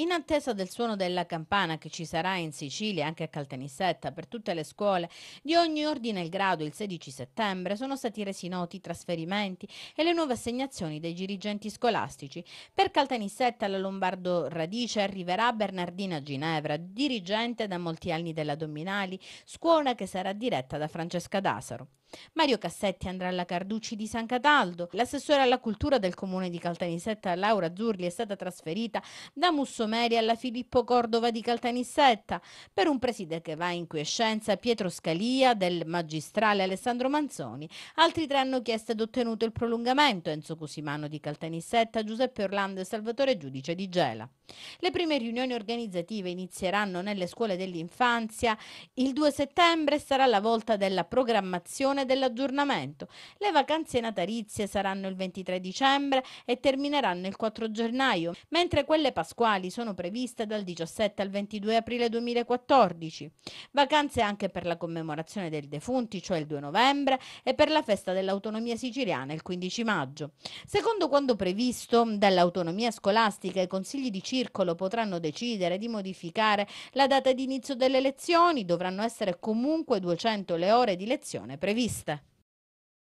In attesa del suono della campana che ci sarà in Sicilia e anche a Caltanissetta per tutte le scuole di ogni ordine e grado il 16 settembre sono stati resi noti i trasferimenti e le nuove assegnazioni dei dirigenti scolastici. Per Caltanissetta alla Lombardo Radice arriverà Bernardina Ginevra, dirigente da molti anni della Dominali, scuola che sarà diretta da Francesca Dasaro. Mario Cassetti andrà alla Carducci di San Cataldo. L'assessore alla cultura del comune di Caltanissetta Laura Zurli è stata trasferita da Musso Meri alla Filippo Cordova di Caltanissetta, per un preside che va in quiescenza Pietro Scalia del magistrale Alessandro Manzoni. Altri tre hanno chiesto ed ottenuto il prolungamento, Enzo Cusimano di Caltanissetta, Giuseppe Orlando e Salvatore Giudice di Gela. Le prime riunioni organizzative inizieranno nelle scuole dell'infanzia. Il 2 settembre sarà la volta della programmazione dell'aggiornamento. Le vacanze natalizie saranno il 23 dicembre e termineranno il 4 gennaio, mentre quelle pasquali sono previste dal 17 al 22 aprile 2014. Vacanze anche per la commemorazione dei defunti, cioè il 2 novembre, e per la festa dell'autonomia siciliana, il 15 maggio. Secondo quanto previsto dall'autonomia scolastica, i consigli di circolo potranno decidere di modificare la data di inizio delle lezioni, dovranno essere comunque 200 le ore di lezione previste.